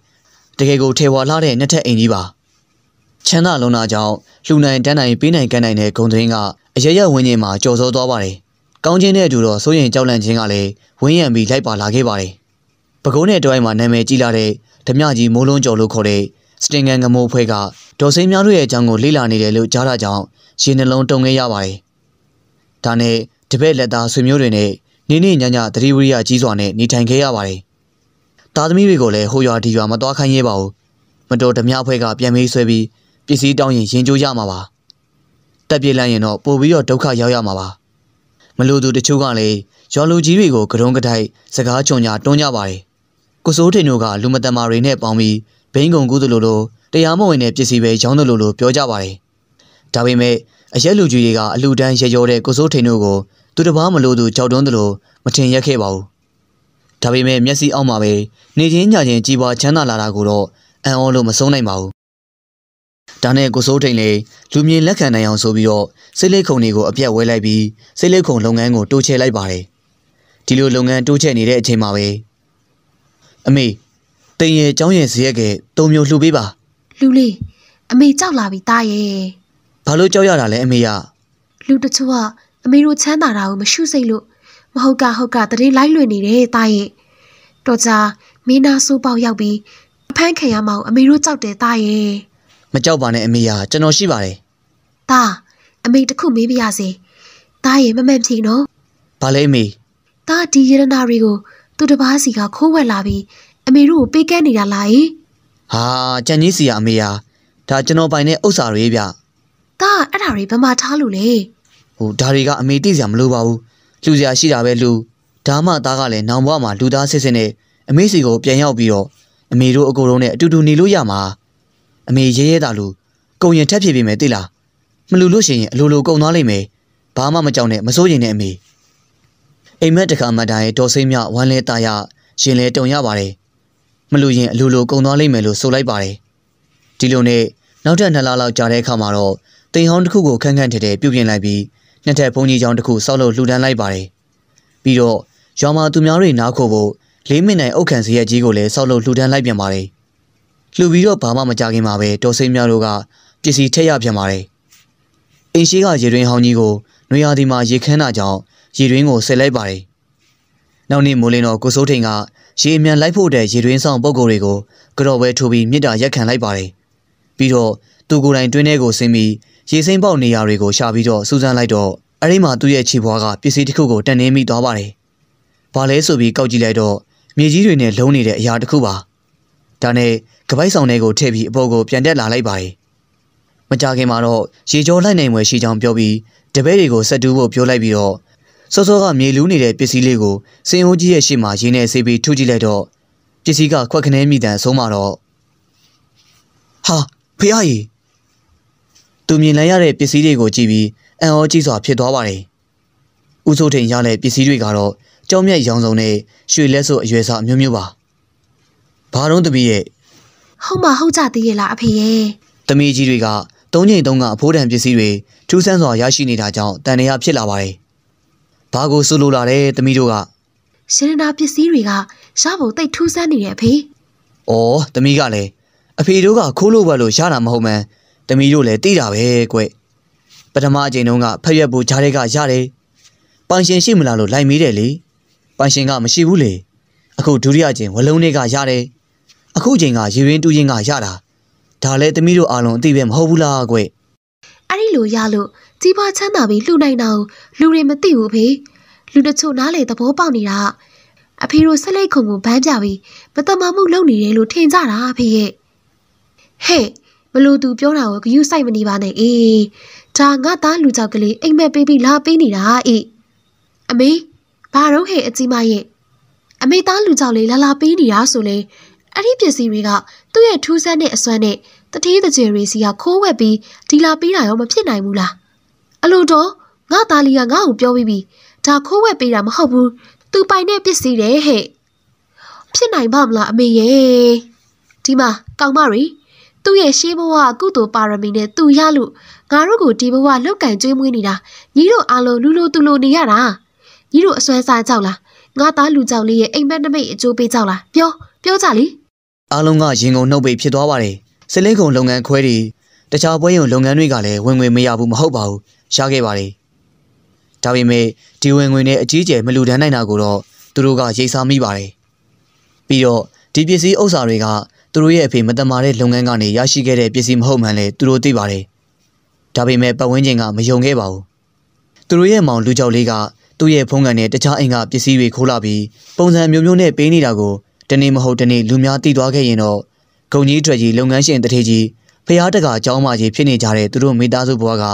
တကယ်ကို ထေဝါလှတဲ့နှစ်ထပ်အိမ်ကြီးပါချမ်းသာလုံးနာကြောင့်လူနိုင်တန်းနိုင်ပေးနိုင်ကန်းနိုင်တဲ့ဂုံသွင်းကအရရဝင်းကျင်မှာကြော်စောသွားပါတယ်ကောင်းချင်းတဲ့အတူတော့စိုးရင်ကြောက်လန့်ခြင်းကလည်းဝင်းရံပြီးလိုက်ပါလာခဲ့ပါတယ်ပကုန်းနဲ့တဝိုင်းမှာနာမည်ကြီးလာတဲ့ဓမြကြီးမိုးလုံးကျော်လို့ခေါ်တဲ့စတင်ကန်ငမိုးဖွဲကဒေါ်စိမ်းများတို့ရဲ့အကြောင်းကိုလေ့လာနေတယ်လို့ကြားတာကြောင့်ရေနှလုံးတုန်ခဲ့ရပါတယ်ဒါနဲ့တပည့်လက်သားဆွေမျိုးတွေနဲ့နေနေညညသတိဝိရိယကြီးစွာနဲ့နေထိုင်ခဲ့ရပါတယ်သားသမီးတွေကိုလည်းဟိုရွာဒီရွာမသွားခိုင်းရဲပါဘူးမတော်ဓမြအဖွဲ့ကပြန်မေးဆွဲပြီးပစ္စည်းတောင်းရင်ရင်ကျိုးရမှာပါတက်ပြေးလိုက်ရင်တော့ပို့ပြီးတော့ဒုက္ခရောက်ရမှာပါမလို့သူတချို့ကလည်းရွာလူကြီးတွေကိုကရုံးကတိုက်စကားချုံညာတွန်းကြပါတယ်ကိုစိုးထိန်တို့ကလူမတမာတွေနဲ့ပေါင်းပြီးဘိန်းကုံကူးသလိုလိုတရားမဝင်တဲ့ပစ္စည်းပဲရောင်းသလိုလိုပြောကြပါတယ်ဒါပေမဲ့အရက်လူကြီးတွေကအလူတန်းရရောတဲ့ကိုစိုးထိန်တို့ကိုသူတစ်ပါးမလို့သူကြောက်တွန်းသလိုမထင်ရက်ခဲ့ပါဘူးဒါပေမဲ့မျက်စိအောက်မှာပဲနေချင်းညချင်းကြီးပွားချမ်းသာလာတာကိုတော့အံ့ဩလို့မဆုံးနိုင်ပါဘူးဒါနဲ့ကိုစိုးထိန်လေလူမြင်လက်ခံနိုင်အောင်ဆိုပြီးတော့စိတ်လိတ်ခုံတွေကိုအပြတ်ဝဲလိုက်ပြီးစိတ်လိတ်ခုံလုပ်ငန်းကိုတိုးချဲ့လိုက်ပါတယ်ဒီလိုလုပ်ငန်းတိုးချဲ့နေတဲ့အချိန်မှာပဲအမေတင်ရဲ့ចောင်းရဲ့ဇရက်ကေသုံးမျိုးလှူပေးပါ လူလေးအမေကြောက်လာပြီတားရဲ့ဘာလို့ကြောက်ရတာလဲအမေရလူတချို့ကအမေတို့ချမ်းသာတာကိုမရှုစိတ်လို့မဟုတ်ကဟုတ်ကတရေလိုက်လွင်နေတယ်တာရဲ့တော်ကြာမင်းနာစိုးပေါက်ရောက်ပြီးအဖမ်းခံရမအောင်အမေတို့ကြောက်တယ်တာရဲ့မကြောက်ပါနဲ့အမေရကျွန်တော်ရှိပါတယ်တာအမေတခုမေးပြရစေတာရဲ့မမှန်ဖြေနော်ဘာလဲအမေတာဒီယရနာတွေကိုသူတစ်ပါးစီကခိုးဝက်လာပြီးအမေတို့ကိုပေးကမ်းနေတာလားဟင်ဟာကြံကြီးစီရအမေရဒါကျွန်တော်ပိုင်တဲ့ဥစ္စာတွေဗျတာအဲ့ဒါတွေဘယ်မှာထားလို့လဲဟိုဒါတွေကအမေတိစရာမလိုပါဘူးလှူစရာရှိတာပဲလှူဒါမှသားကလည်းနောင်ဘွားမှာလူသားဆစ်ဆစ်နဲ့အမေစီကို ပြန်ရောက်ပြီးတော့အမေတို့အကိုတို့နဲ့အတူတူနေလို့ရမှာအမေရဲရဲတာလူကုံရင်ထက်ဖြစ်ပြီမယ်သိလားမလူလို့ရှိရင်အလိုလိုကုံသွားလိမ့်မယ်ဘာမှမကြောက်နဲ့မစိုးရင်နဲ့အမေအိမ်မက်တခါမှတိုင်တော်စိမ့်မြဝမ်းလဲတာရရင်လဲတုံရပါတယ်မလူရင်အလိုလိုကုံသွားလိမ့်မယ်လို့ဆိုလိုက်ပါတယ်ဒီလိုနဲ့နောက်ထပ်နှစ်လလောက်ကြာတဲ့အခါမှာတော့တိမ်ဟောင်းတစ်ခုကိုခန့်ခန့်ထဲထဲပြုပြင်လိုက်ပြီးနှစ်ထပ်ဘုံကြီးချောင်းတစ်ခုဆောက်လုပ်လှူဒန်းလိုက်ပါတယ်။ပြီးတော့ရွာမှာသူများတွေနားခိုဖို့လေးမိနစ်နိုင်အုတ်ခံစရက်ကြီးကိုလည်းဆောက်လုပ်လှူဒန်းလိုက်ပြန်ပါတယ်။လှူပြီးတော့ဘာမှမကြခင်မှာပဲတော်စိတ်များတို့ကပစ္စည်းထည့်ရပြန်ပါတယ်။အင်းရှိကရေတွင်ဟောင်းကြီးကိုနွေရာသီမှာရေခမ်းတာကြောင့်ရေတွင်ကိုဆယ်လိုက်ပါတယ်။နောက်နေ့မိုးလင်းတော့ကိုစိုးထိန်ကရေအမြန်လိုက်ဖို့တဲ့ရေတွင်ဆောင်ပုံကိုယ်တွေကိုကြော်ဝဲထိုးပြီးမြစ်တာရက်ခံလိုက်ပါတယ်။ပြီးတော့သူကိုယ်တိုင်တွင်းထဲကိုဆင်းပြီးရေစိမ့်ပေါက်နေရာတွေကိုရှာပြီးတော့စူးစမ်းလိုက်တော့အဲဒီမှာသူ့ရဲ့ခြေဘွားကပစ္စည်းတစ်ခုကိုတန်နေမိသွားပါတယ်။ဘာလဲဆိုပြီးကောက်ကြည့်လိုက်တော့မြေကြီးတွေနဲ့လုံးနေတဲ့အရာတစ်ခုပါ။ဒါနဲ့ကပိုက်ဆောင်တွေကိုထည့်ပြီးအပေါ်ကိုပြန်တက်လာလိုက်ပါတယ်။မကြခင်မှာတော့ရေကြောလိုက်နိုင်ွယ်ရှိကြောင်းပြောပြီးတပည့်တွေကိုဆက်တူးဖို့ပြောလိုက်ပြီးတော့စောစောကမြေလူးနေတဲ့ပစ္စည်းလေးကိုစင်ဟိုးကြီးရဲ့ရှေ့မှာရင်းနဲ့ဆေးပြီးထုကြည့်လိုက်တော့ပစ္စည်းကခွက်ခနဲမိတဲ့အဆုံးမှာတော့ဟာဖះကြီးသူမြင်လိုက်ရတဲ့ပစ္စည်းတွေကိုကြည့်ပြီးအံ့ဩကြီးစွာဖြစ်သွားပါတယ်။ဦးစိုးထိန်ရတဲ့ပစ္စည်းတွေကတော့ကြောက်မြတ်ရောင်စုံနဲ့ရွှေလက်စုပ်အရွယ်စားမျိုးမျိုးပါ။ဘာတော့တမီးရဲ့ဟုတ်မဟုတ်ကြသေးရဲ့လားအဖေရဲ့တမီးကြီးတွေကသုံးချိန်သုံးကအဖိုးတန်ပစ္စည်းတွေထူးဆန်းစွာရရှိနေတာကြောင့်တန်တရားဖြစ်လာပါတယ်။ဘာကိုဆူလိုလာတဲ့တမီးတို့ကရှင်နာပစ္စည်းတွေကရဖို့တိတ်ထူးဆန်းနေတယ်အဖေ။အော်တမီးကလည်းအဖေတို့ကခိုးလို့ဝက်လို့ရတာမဟုတ်မှန်း။တမီးတို့လည်းသိတာပဲကွ။ပထမအချိန်တုန်းကဖက်ရွက်ဘူးကြားတဲ့ကရတယ်။ပိုင်ရှင်ရှိမလားလို့လိုက်မေးတယ်လေ။ပိုင်ရှင်ကမရှိဘူးလေ။အခုဒုတိယအချိန်ဝလုံးတွေကရတယ်။အခုအချိန်ကရေရင်းတူးရင်းကရတာ။ဒါလည်းတမီးတို့အားလုံးအသိပဲမဟုတ်ဘူးလားကွ။အဲ့ဒီလိုရလို့ကြီးပွားချမ်းသာပြီးလှူနိုင်တာကိုလူတွေမသိဘူးဖေ။လူတချို့နားလေသဘောပေါက်နေတာကအဖေတို့ဆက်လက်ခုံကိုဘန်းပြပြီးမတမမှုလုပ်နေတယ်လို့ထင်ကြတာအဖေရဲ့။ဟဲ့မလို့သူပြောတာကိုဂယူးဆိုင်မနေပါနဲ့အေးဒါငါသားလူကြောက်ကလေးအိမ်မက်ပေးပြီးလာပေးနေတာအေးအမေဘာတော့ဟဲ့အကြီးမရဲ့အမေသားလူကြောက်လေးလာလာပေးနေတာဆိုလေအဲ့ဒီပစ္စည်းတွေကသူ့ရဲ့ထူးဆန်းတဲ့အစွမ်းနဲ့တတိတကျေရီစီကခိုးဝက်ပြီးဒီလာပေးတာရောမဖြစ်နိုင်ဘူးလားအလိုတော့ငါသားလေးကငါ့ကိုပြောပြီးပြီဒါခိုးဝက်ပေးတာမဟုတ်ဘူးသူပိုင်တဲ့ပစ္စည်းတဲ့ဟဲ့ဖြစ်နိုင်ပါမလားအမေရဲ့ဒီမှာကောင်မရီသူ့ရဲ့ရှေးဘဝကုသိုလ်ပါရမီနဲ့သူရလို့ငါတို့ကိုဒီဘဝလောက်ကင်ကျွေးမွေးနေတာညီတို့အားလုံးလူလိုသူလိုနေရတာညီတို့အစွမ်းစားကြောက်လားငါသားလူကြောက်လေးရဲ့အိမ်မက်နမိတ်အကျိုးပေးကြောက်လားပြောပြောကြလေအားလုံးကရင်ကုန်နှုတ်ပိတ်ဖြစ်သွားပါတယ်စလင်းကုန်လုပ်ငန်းခွဲတွေတခြားပွဲရုံလုပ်ငန်းတွေကလည်းဝင်ငွေမရဘူးမဟုတ်ပါဘူးရခဲ့ပါတယ်ဒါပေမဲ့ဒီဝင်ငွေနဲ့အကြီးအကျယ်မလူဒန်းနိုင်တာကိုတော့သူတို့ကရိတ်စားမိပါတယ်ပြီးတော့ဒီပစ္စည်းဥစ္စာတွေကသူတို့ရဲ့အဖေမတမာတဲ့လုပ်ငန်းကနေရရှိခဲ့တဲ့ပစ္စည်းမဟုတ်မှန်လဲသူတို့သိပါတယ်။ဒါပေမဲ့ပတ်ဝန်းကျင်ကမယုံခဲ့ပါဘူး။သူတို့ရဲ့မောင်လူကြောက်လေးကသူ့ရဲ့ဖုန်းကန်နဲ့တခြားအိမ်ကပစ္စည်းတွေခိုးလာပြီးပုံစံမျိုးမျိုးနဲ့ပေးနေတာကိုတနေ့မဟုတ်တနေ့လူများသိသွားခဲ့ရင်တော့ဂုံကြီးထွက်ကြီးလုပ်ငန်းရှင်တထေကြီးဖျားတကအเจ้าမကြီးဖြစ်နေကြတဲ့သူတို့မိသားစုဘဝက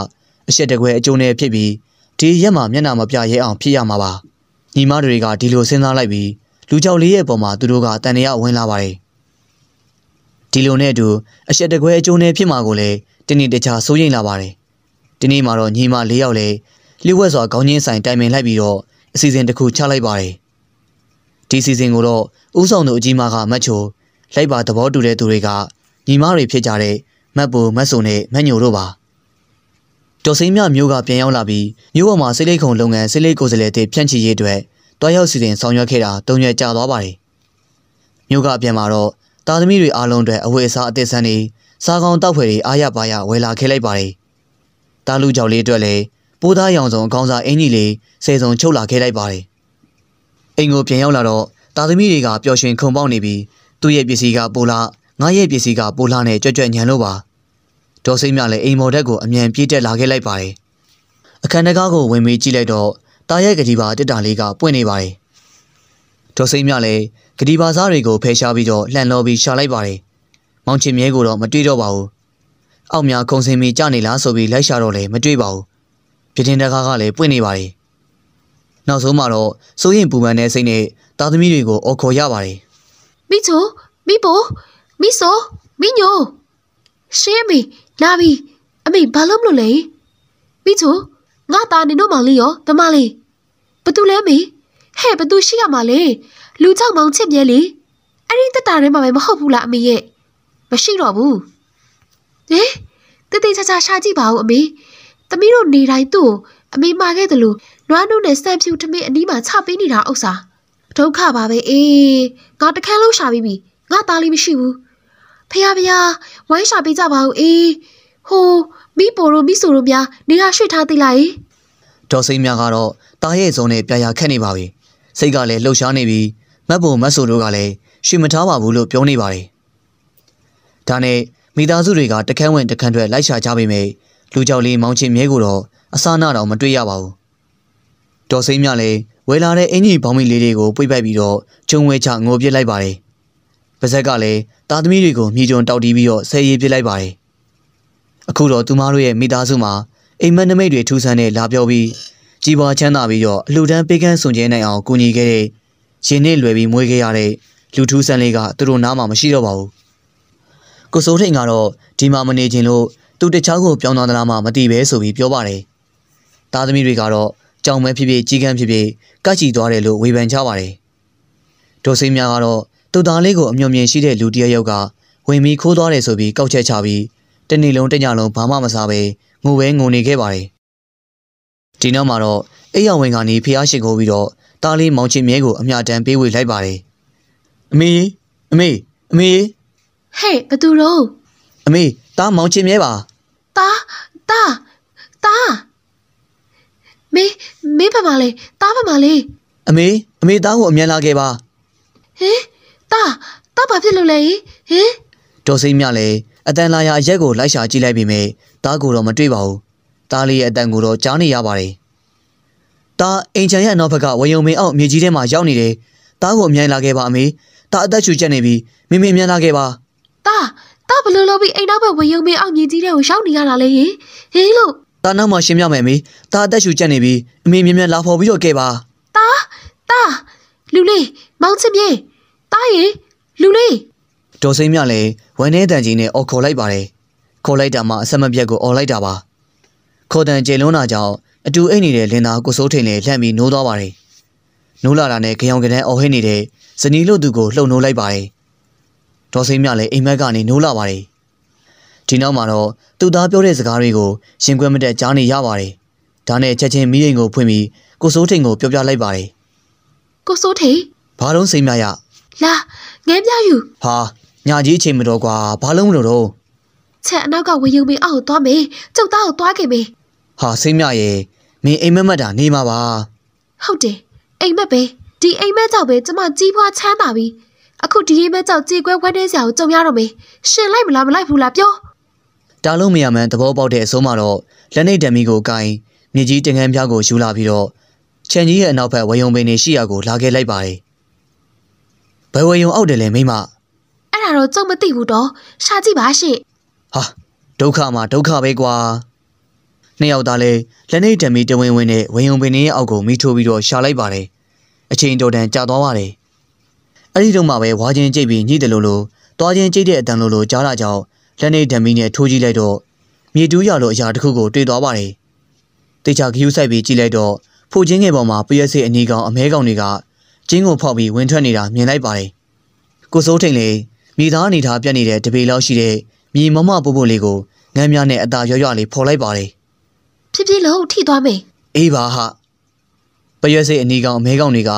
အရှက်တကွဲအကျိုးနဲ့ဖြစ်ပြီးဒီရက်မှာမျက်နှာမပြရဲအောင်ဖြစ်ရမှာပါညီမတွေကဒီလိုစဉ်းစားလိုက်ပြီးလူကြောက်လေးရဲ့ပုံမှာသူတို့ကတန်တရာဝင်လာပါတယ်ဒီလိုနဲ့အတူအရှက်တကွဲအကျုံးနဲ့ဖြစ်မှာကိုလည်းတနေ့တခြားစိုးရိမ်လာပါတယ်ဒီနေ့မှာတော့ညီမ၄ယောက်လည်းလျှို့ဝှက်စွာခေါင်းချင်းဆိုင်တိုင်ပင်လိုက်ပြီးတော့အစီအစဉ်တစ်ခုချလိုက်ပါတယ်ဒီစီစဉ်ကိုတော့ဥဆောင်သူအကြီးမကမတ်ချို လိုက်ပါသဘောတူတဲ့သူတွေကညီမတွေဖြစ်ကြတဲ့မတ်ပူမတ်ဆုံနဲ့မတ်ညိုတို့ပါတော်စိမ့်မြမျိုးကပြန်ရောက်လာပြီးမျိုးပေါ်မှာစိလိတ်ခုံလုပ်ငန်းစိလိတ်ကိုယ်စားလှယ်တွေဖြန့်ချိရေးအတွက်တွားရောက်စီစဉ်ဆောင်ရွက်ခဲ့တာတုံ့ပြန်ကြသွားပါတယ်မျိုးကပြန်မှာတော့သားသမီးတွေ အားလုံးအတွက်အဝတ်အစားအသစ်ဆန်းတွေစားကောင်းတောက်ဖွယ်တွေအားရပါရဝယ်လာခဲ့လိုက်ပါတယ်။တားလူကြောက်လေးအတွက်လည်းပိုးသားရောင်စုံအကောင်းစားအင်ကြီးလေးစေစုံချုပ်လာခဲ့လိုက်ပါတယ်။အိမ်ကိုပြန်ရောက်လာတော့သားသမီးတွေကပျော်ရွှင်ခုန်ပေါက်နေပြီးသူ့ရဲ့ပစ္စည်းကပိုလာငါရဲ့ပစ္စည်းကပိုလာနဲ့ကြွက်ကြွက်ညံလို့ပါ။ဒေါ်စိမ့်မြလည်းအိမ်မော်ဒက်ကိုအမြန်ပြေးတက်လာခဲ့လိုက်ပါတယ်။အခန်းတကားကိုဝင်မေးကြည့်လိုက်တော့တားရဲ့ကတိပါတစ်တာလေးကပွင့်နေပါတယ်။ဒေါ်စိမ့်မြလည်းဂတိပါစားတွေကိုဖယ်ရှားပြီးတော့လှန်လောပြီးရှာလိုက်ပါတယ်။မောင်ချင်မြဲကိုတော့မတွေ့တော့ပါဘူး။အောက်များခုံစင်မီကြနေလားဆိုပြီးလိုက်ရှာတော့လည်းမတွေ့ပါဘူး။ပြတင်းတကားကလည်းပွင့်နေပါတယ်။နောက်ဆုံးမှာတော့စိုးရင်ပူပန်တဲ့စိတ်နဲ့သားသမီးတွေကိုအော်ခေါ်ရပါတယ်။မိချိုမိဘမိဆိုမိညိုရှင်းပြီလာပြီအမေဘာလို့မလုပ်လဲမိချိုငါသားနေတော့မောင်လေးရောဗမာလေးဘသူလဲမေဟဲ့ဘသူရှိရမှာလဲလူကြောက်မောင်ချစ်မြဲလေအဲ့ဒီတက်တာထဲမှာပဲမဟုတ်ဘူးလားအမေရဲ့မရှိတော့ဘူးဟင်တည်တည်ချာချာရှာကြည့်ပါဦးအမေသမီးတို့နေတိုင်းသူ့ကိုအမေမာခဲ့တယ်လို့နွားနှုတ်နဲ့စံဖြူထမင်းအနီးမှာချပေးနေတာဥစ္စာဒုက္ခပါပဲအေးငါတခန်းလုံးရှာပြီးပြီငါသားလေးမရှိဘူးဖះဖះဝိုင်းရှာပေးကြပါဦးအေးဟိုမိပိုတို့မိဆိုတို့များနေရာရွှေ့ထားသေးလားဒေါ်စိမ့်များကတော့တားရဲ့ဇုံနဲ့ပြာရာခက်နေပါပြီစိတ်ကလည်းလှုပ်ရှားနေပြီးမတ်ပုံမတ်ဆိုတို့ကလည်းရှေ့မထားပါဘူးလို့ပြောနေပါတယ်။ဒါနဲ့မိသားစုတွေကတခန်းဝင်တခန်းထွက်လိုက်ရှာကြပေမယ့်လူကြောက်လေးမောင်းချင်းမြဲကိုတော့အစနာတော့မတွေ့ရပါဘူး။ဒေါ်စိမ့်မြလည်းဝယ်လာတဲ့အင်ကြီးဘောင်းမီလေးတွေကိုပွိပိုက်ပြီးတော့ဂျုံဝဲချငိုပြစ်လိုက်ပါတယ်။ပါဇက်ကလည်းသားသမီးတွေကိုမြေကြုံတောက်တီးပြီးတော့ဆဲရေးပြစ်လိုက်ပါတယ်။အခုတော့သူမတို့ရဲ့မိသားစုမှာအိမ်မက်နမိတ်တွေထူဆန်းတဲ့လာပြောပြီးကြည်ပွားချမ်းသာပြီးတော့အလှူဒန်းပေးကမ်းစွန်ကျဲနိုင်အောင်ကူညီခဲ့တဲ့ရင်နှင်းလွယ်ပြီးမွေးခဲ့ရတဲ့လူထူးဆန်းလေးကသူတို့နားမှာမရှိတော့ပါဘူး။ကိုစိုးထိန်ကတော့ဒီမှာမနေချင်လို့သူတခြားကိုပြောင်းသွားသလားမှမသိပဲဆိုပြီးပြောပါတယ်။သားသမီးတွေကတော့ကြောင်မဲဖြစ်ဖြစ်ကြီးကန်းဖြစ်ဖြစ်ကတ်ချီသွားတယ်လို့ဝေဖန်ကြပါတယ်။ဒေါ်စိမ်းများကတော့သူ့သားလေးကိုအမြုံမြင်ရှိတဲ့လူတယောက်ယောက်ကဝင်ပြီးခိုးသွားတယ်ဆိုပြီးကောက်ချက်ချပြီးတနေ့လုံးတညလုံးဘာမှမစားပဲငိုပဲငိုနေခဲ့ပါတယ်။ဒီနောက်မှာတော့အိယာဝင်ကနေဖျားရှိခိုးပြီးတော့သားလေးမောင်ချင်မြဲကိုအမျှတန်းပေးဝေလိုက်ပါတယ်အမေအမေအမေဟဲ့ဘသူတော့အမေသားမောင်ချင်မြဲပါသားသားသားမေမေပါပါလေသားပါပါလေအမေအမေသားကိုအမြန်လာခဲ့ပါဟင်သားသားဘာဖြစ်လို့လဲဟင်ဒေါ်စိမ့်မြလည်းအတန်လာရအရက်ကိုလိုက်ရှာကြည့်လိုက်ပြီမဲ့သားကိုတော့မတွေ့ပါဘူးသားလေးရဲ့အတန်ကိုတော့ကြားနေရပါတယ်ဒါအိမ်ချန်ရဲ့အနောက်ဘက်ကဝယုံမင်းအောင်မြေကြီးထဲမှာရောက်နေတယ်။ဒါကိုအမြိုင်လာခဲ့ပါအမေ။ဒါအသက်ရှူကျက်နေပြီ။မင်းမင်းအမြန်လာခဲ့ပါ။ဒါဒါဘလို့လို့ပြီးအိမ်နောက်ဘက်ဝယုံမင်းအောင်မြေကြီးထဲကိုရောက်နေရတာလေဟင်။ဟေးလို့ဒါနောက်မှရှင်းပြမယ်အမေ။ဒါအသက်ရှူကျက်နေပြီ။အမေမြန်မြန်လာဖော်ပြီးတော့ခဲ့ပါ။ဒါဒါလူလေးမောင်ချစ်မြေတားရေလူလေးဒေါ်စိမ့်မြလည်းဝန်ထဲတန်ကြီးနဲ့အော်ခေါ်လိုက်ပါတယ်ခေါ်လိုက်တာမှအဆက်မပြတ်ကိုအော်လိုက်တာပါခေါ်တန်ကျေလွန်းတာကြောင့်အတူအိတ်နေတဲ့လင်သားကိုစိုးထိန်လည်းလှမ်းပြီးနိုးသွားပါတယ်။နိုးလာတာနဲ့ကြောင်ကတန်းအော်ဟစ်နေတဲ့ဇနီးလို့သူကိုလှုံနိုးလိုက်ပါတယ်။ဒေါ်စိမ့်မြလည်းအိမ်မက်ကနေနိုးလာပါတယ်။ဒီနောက်မှာတော့သူ့သားပြောတဲ့စကားတွေကို ရှင်ခွဲမတက်ကြားနေရပါတယ်။ဒါနဲ့ချက်ချင်းမိရင်ကိုဖွင့်ပြီးကိုစိုးထိန်ကိုပြောပြလိုက်ပါတယ်။ကိုစိုးထိန်ဘာလုံးစိမ့်မြရလာငဲပြယူဟာညာကြီးအချိန်မတော်ကွာဘာလုံးမလို့တော့ချက်အနောက်ကဝေယုံမေအောက်ကိုသွားမေကျုပ်သားကိုသွားခင်မေဟာစိမ့်မြရဲ့မင်းအိမ်မက်မက်တာနေမှာပါဟုတ်တယ်အိမ်မက်ပဲဒီအိမ်မက်ကြောင့်ပဲကျမကြီးပွားချမ်းသာပြီအခုဒီအိမ်မက်ကြောင့်ကြေကွဲဝမ်းနည်းစရာကိုကြုံရတော့မေရှင်လိုက်မလားမလိုက်ဘူးလားပြောတားလို့မရမှန်းသဘောပေါက်တဲ့အဆုံးမှာတော့လက်နှိပ်တံမီကိုကိုင်မြေကြီးတင်ငန်းပြားကိုယူလာပြီးတော့ချန်ကြီးရဲ့အနောက်ဘက်ဝယုံပင်နေရှိရာကိုလာခဲ့လိုက်ပါတယ်ဘယ်ဝယုံအောက်တယ်လဲမိမအဲ့ဒါတော့ကြုံမသိဘူးတော့ရှာကြည့်ပါရှင့်ဟာဒုက္ခမှာဒုက္ခပဲကွာနှစ်ယောက်သားလည်းလက်နှိပ်ဓမီတဝင်းဝင်းနဲ့ဝင်းယုံပင်ရဲ့အောက်ကိုမိထိုးပြီးတော့ရှာလိုက်ပါတယ်။အချိန်တော်တန်ကြာသွားပါတယ်။အဲ့ဒီတော့မှပဲဝါချင်းကျိတ်ပြီးညှိတယ်လို့လို့သွားချင်းကျိတ်တဲ့အတန်လို့လို့ကြားလာကြောင်းလက်နှိပ်ဓမီနဲ့ထိုးကြည့်လိုက်တော့မြေတူးရလိုအရာတစ်ခုကိုတွေ့သွားပါတယ်။တေချာခရူးဆိုင်ပြီးကြည့်လိုက်တော့ဖိုချင်းငယ်ပေါ်မှာပရက်စိအနီကောင်အမဲကောင်တွေကကျင်းကိုဖောက်ပြီးဝင်ထွက်နေတာမြင်လိုက်ပါတယ်။ကိုစိုးထိန်လေမိသားအနေထားပြတ်နေတဲ့တပေလောက်ရှိတဲ့မြေမမပို့ပို့လေးကိုငမ်းများနဲ့အသာရွရွလေးဖော်လိုက်ပါတယ်။ဖြစ်ဖြစ်လို့ထိသွားမယ်အေးပါဟာပရွက်စိတ်အနီကောင်အမဲကောင်တွေက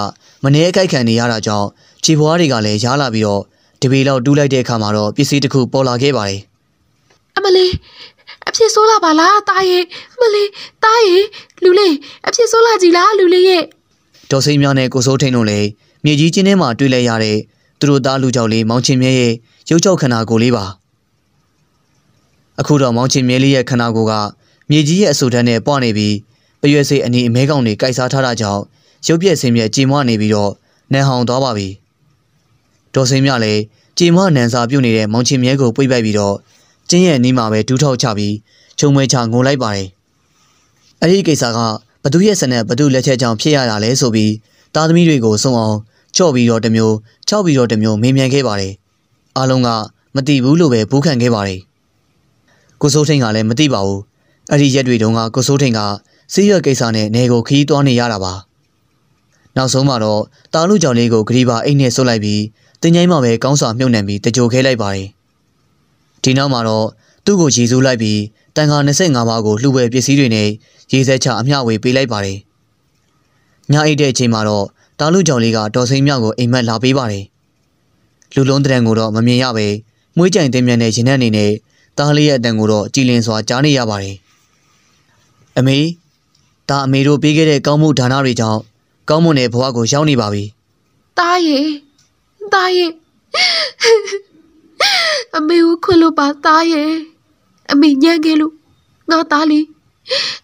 မနေအကြိုက်ခံနေရတာကြောင့်ခြေဘွားတွေကလည်းရားလာပြီးတော့တပေလောက်တူးလိုက်တဲ့အခါမှာတော့ပစ္စည်းတစ်ခုပေါ်လာခဲ့ပါတယ်အမလေးအဖြစ်ဆိုးလာပါလားတာရဲ့အမလေးတာရဲ့လူလေးအဖြစ်ဆိုးလာကြည်လားလူလေးရဲ့ဒေါ်စိမ့်မြောင်နဲ့ကိုစိုးထိန်တို့လည်းမြေကြီးချင်းထဲမှာ တွေ့လဲရတဲ့သူတို့သားလူကြောက်လေးမောင်ချင်းမြဲရဲ့ရုပ်ချောက်ခန္ဓာကိုယ်လေးပါအခုတော့မောင်ချင်းမြဲလေးရဲ့ခန္ဓာကိုယ်ကမြေကြီးရဲ့အဆိုတန်းနဲ့ပွားနေပြီးပရွယ်စေအနေအမဲကောင်တွေကြိုက်စားထားတာကြောင့်ရုပ်ပြည့်စင်မြဲကြေမွနေပြီးတော့နန်ဟောင်သွားပါပြီဒေါ်စင်မြလည်းကြေမွနန်စာပြုတ်နေတဲ့မောင်ချင်မြဲကိုပိတ်ပိုက်ပြီးတော့ကျင်းရဲ့နီးမှာပဲဒူးထောက်ချပြီးခြုံမဲချငိုလိုက်ပါတယ်အဲဒီကိစ္စကဘသူရဲ့စနဲ့ဘသူလက်ချက်ကြောင့်ဖြစ်ရတာလဲဆိုပြီးသားသမီးတွေကိုစုံအောင်ချော့ပြီးတော့တမျိုးချော့ပြီးတော့တမျိုးမေးမြန်းခဲ့ပါတယ်အားလုံးကမတိဘူးလို့ပဲဘူးခံခဲ့ပါတယ်ကိုစိုးထိန်ကလည်းမတိပါဘူးအဲ့ဒီရက်တွေတုန်းကကိုစိုးထိန်ကစီးရွက်ကိစ္စနဲ့နေကိုခီးသွားနေရတာပါနောက်ဆုံးမှာတော့တာလူကြောင်လေးကိုဂရီပါအိတ်နဲ့ဆုပ်လိုက်ပြီးတင်ញိုင်းမှာပဲကောင်းစွာမြုပ်နှံပြီးတကြိုခဲလိုက်ပါတယ်ဒီနောက်မှာတော့သူ့ကိုရေစူးလိုက်ပြီးတန်ခါ25ပါးကိုလှူဝယ်ပစ္စည်းတွေနဲ့ရေစက်ချအမျှဝေပေးလိုက်ပါတယ်ညအိတ်တဲ့အချိန်မှာတော့တာလူကြောင်လေးကဒေါ်စိန်မြောက်ကိုအိမ်မက်လာပေးပါတယ်လူလုံးတရံကိုတော့မမြင်ရပဲမွေးကြိုင်တင်းမြန်တဲ့ရင်နှက်အနေနဲ့တားလေးရဲ့အတန်ကိုတော့ကြည်လင်စွာကြားနေရပါတယ်အမေဒါအမေတို့ပေးခဲ့တဲ့ကောင်းမှုဒါနတွေကြောင့်ကောင်းမွန်တဲ့ဘဝကိုရောက်နေပါပြီ။တားရေတားရေအမေကိုခွလို့ပါတားရေအမေညံ့ခဲ့လို့ငါသားလေး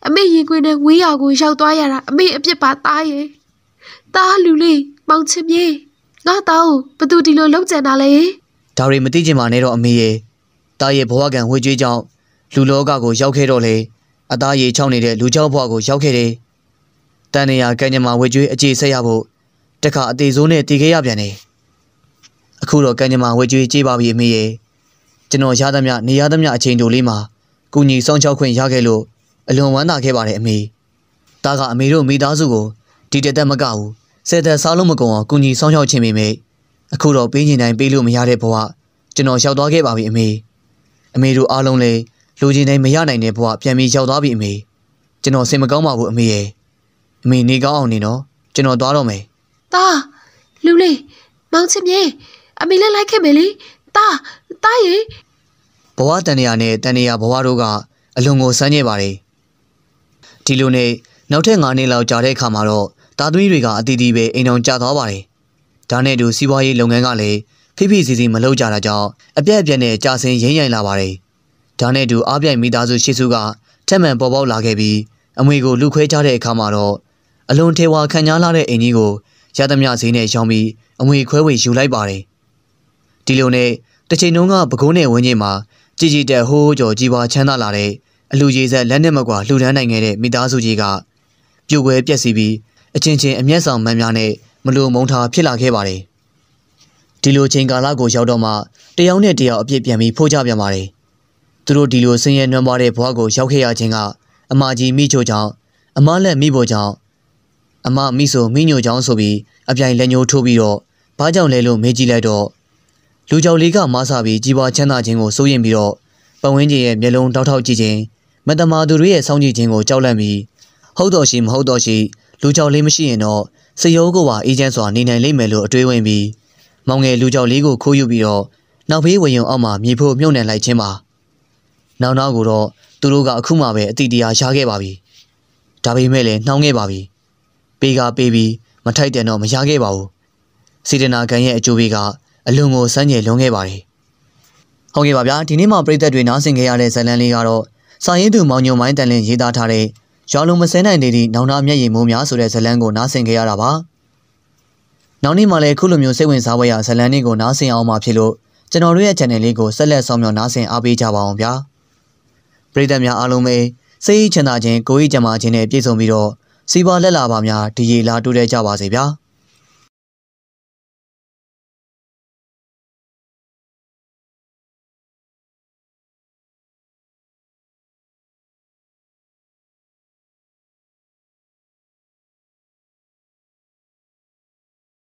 အမေရင်ခွင်နဲ့ဝေးရာကိုရောက်သွားရတာအမေအပြစ်ပါသားရဲ့သားလူလေးမောင်ချင်မြေငါသားကိုဘသူဒီလိုလောက်ကြံတာလဲဒါတွေမသိချင်ပါနဲ့တော့အမေရဲ့သားရဲ့ဘဝကံဝေးကြွေးကြောင့်လူလောကကိုရောက်ခဲ့တော့လေအသားရေချောင်းနေတဲ့လူကြောက်ဘွားကိုရောက်ခဲ့တယ်။တန်နေရကံကြမ္မာဝေကျွေးအခြေဆက်ရဖို့တခါအသေးစိုးနဲ့တီခဲ့ရပြန်တယ်။အခုတော့ကံကြမ္မာဝေကျွေးကြေးပါပြီအမေရဲ့ကျွန်တော်ရသမျှနေရသမျှအချိန်တိုလေးမှာကုညီဆောင်ချောက်ခွင့်ရခဲ့လို့အလွန်ဝမ်းသာခဲ့ပါတယ်အမေ။ဒါကအမေတို့မိသားစုကိုဒီတက်တက်မကဘူးဆယ်သက်စားလို့မကုန်အောင်ကုညီဆောင်ချောက်ခြင်းမိမိအခုတော့ပေးညင်တိုင်းပေးလို့မရတဲ့ဘဝကျွန်တော်ရောက်သွားခဲ့ပါပြီအမေ။အမေတို့အားလုံးလည်းလူချင်းတိုင်းမရနိုင်တဲ့ဘဝပြန်ပြီးရောက်သွားပြီအမေကျွန်တော်စင်မကောင်းပါဘူးအမေရဲ့အမေနေကောင်းအောင်နေနော်ကျွန်တော်သွားတော့မယ်တာလူလေးမောင်ချင်မြေအမေလည်းလိုက်ခဲ့မယ်လေတာတာရေဘဝတန်တရာနဲ့တန်တရာဘဝတို့ကအလွန်ကိုစမ်းကြပါတယ်ဒီလိုနဲ့နောက်ထပ်9နှစ်လောက်ကြာတဲ့အခါမှာတော့တာသွေးတွေကအတီးတီးပဲအိမ်အောင်ကြာသွားပါတယ်ဒါနဲ့တူစီးပွားရေးလုပ်ငန်းကလည်းဖိဖိစီစီမလုပ်ကြတာကြောင့်အပြက်အပြက်နဲ့ကြာစင်ရင်းရိုင်လာပါတယ်ဒါနဲ့အတူအားပြိုင်မိသားစု ရှေ့စုကထက်မှန်ပေါ်ပေါက်လာခဲ့ပြီးအမွေကိုလူခွဲကြတဲ့အခါမှာတော့အလွန်ထေဝါခံကြားလာတဲ့အင်ကြီးကိုရသမျှဈေးနဲ့ရောင်းပြီးအမွေခွဲဝေယူလိုက်ပါတယ်။ဒီလိုနဲ့တစ်ချိန်တုန်းကပဲခူးနယ်ဝင်းကြီးမှာကြည်ကြည်တက်ဟိုးကြော်ကြီးပွားချမ်းသာလာတဲ့အလူကြီးဆက်လက်နဲ့မကွာလှူဒန်းနိုင်ခဲ့တဲ့မိသားစုကြီးကပြိုကွဲပျက်စီးပြီးအချင်းချင်းအမျက်ဆောင်မှန်များနဲ့မလိုမုန်းထားဖြစ်လာခဲ့ပါတယ်။ဒီလိုချိန်ကာလကိုရောက်တော့မှတယောက်နဲ့တယောက်အပြစ်ပြန်ပြီးဖိုးကြပြန်ပါတယ်။သူတို့ဒီလိုဆင်းရဲနွမ်းပါးတဲ့ဘဝကိုရောက်ခဲ့ရခြင်းကအမကြီးမိချိုကြောင့်အမလက်မိဖို့ကြောင့်အမမိဆိုမိညိုကြောင့်ဆိုပြီးအပြိုင် လက်ညှိုးထိုးပြီးတော့ဘာကြောင့်လဲလို့မေးကြည့်လိုက်တော့လူကြောက်လေးကမဆာပြီးကြီးပွားချမ်းသာခြင်းကိုစိုးရင်ပြီးတော့ပဝင်းကြီးရဲ့မျက်လုံးတောက်ထောက်ကြည့်ခြင်းမတမာသူတို့ရဲ့စောင့်ကြည့်ခြင်းကိုကြောက်လန့်ပြီးဟုတ်တော်ရှိမဟုတ်တော်ရှိလူကြောက်လေးမရှိရင်တော့စရိုးကိုပါအေဂျင့်စွာနေနိုင်လိမ့်မယ်လို့အတွေးဝင်ပြီးမောင်ငယ်လူကြောက်လေးကိုခိုးယူပြီးတော့နောက်ဖေးဝရင်အောက်မှာမြေဖို့မြုပ်နှံလိုက်ခြင်းပါ။နောက်နောက်ကိုတော့သူတို့ကအခုမှပဲအတိတရားရခဲ့ပါပြီ။ဒါပေမဲ့လည်းနှောင်းခဲ့ပါပြီ။ပေးကပေးပြီးမထိုက်တယ်တော့မရခဲ့ပါဘူး။စေတနာကံရဲ့အကျိုးပေးကအလွန်ကိုစမ်းကြယ်လွန်ခဲ့ပါတယ်။ဟုတ်ကဲ့ပါဗျာဒီနေ့မှပြည်သက်တွေနားဆင်ခဲ့ရတဲ့ဇာတ်လမ်းလေးကတော့စာရင်းသူမောင်ညုံမိုင်းတန်လင်းရေးသားထားတဲ့ရွာလုံးမစဲနိုင်တဲ့ဒီနောင်နာမျက်ရည်မိုးများဆိုတဲ့ဇာတ်လမ်းကိုနားဆင်ခဲ့ရတာပါ။နောက်နေ့မှလည်းခုလိုမျိုးစိတ်ဝင်စားဖွယ်ရာဇာတ်လမ်းလေးကိုနားဆင်အောင်မှဖြစ်လို့ကျွန်တော်တို့ရဲ့ channel လေးကိုဆက်လက်ဆောင်မြော်နားဆင်အားပေးကြပါအောင်ဗျာ။ပြည်သက်များအားလုံးပဲစိတ်ချမ်းသာခြင်းကိုယ်ရေးကြံပါခြင်းနဲ့ပြည့်စုံပြီးတော့စီးပွားလက်လာပါများဒီရေလာတိုးတဲ့ကြပါစေဗျာ။